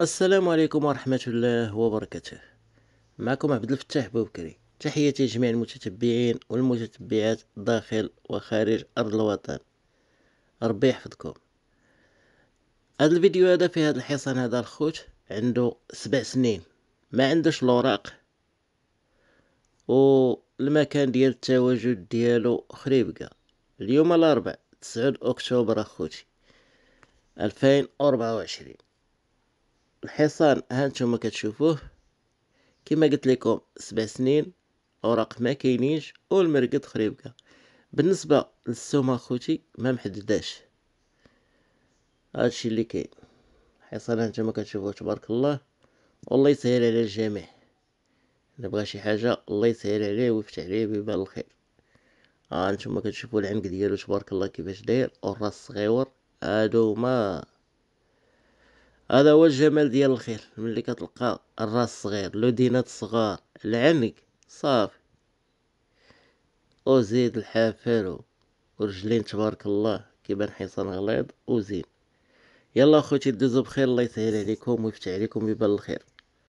السلام عليكم ورحمة الله وبركاته معكم عبد الفتاح بوكري تحياتي لجميع المتتبعين والمتتبعات داخل وخارج أرض الوطن ربي يحفظكم هذا الفيديو هذا في هذا الحصان هذا الخوت عنده سبع سنين ما عندوش الوراق والمكان ديال التواجد ديالو خريبكا اليوم الاربع 9 اكتوبر اخوتي 2024 الحصان هانتوما كتشوفوه كما قلت لكم سبع سنين اوراق ما كاينينش والمرقد خريبكه بالنسبه للسومه خوتي ما محدداش هادشي اللي كاين الحصان هانتوما كتشوفوه تبارك الله والله يسهل على الجميع اللي بغى شي حاجه الله يسهل عليه ويفتح عليه بيبان الخير ها آه نتوما كتشوفوا العنق ديالو تبارك الله كيفاش داير والراس صغيور هادو هما هذا هو الجمال ديال الخيل ملي كتلقى الراس صغير لودينات صغار العنق صافي وزيد الحافل ورجلين تبارك الله كيبان حصان غليظ وزين يلا اخوتي دوزو بخير الله يسهل عليكم ويفتح عليكم ويبان الخير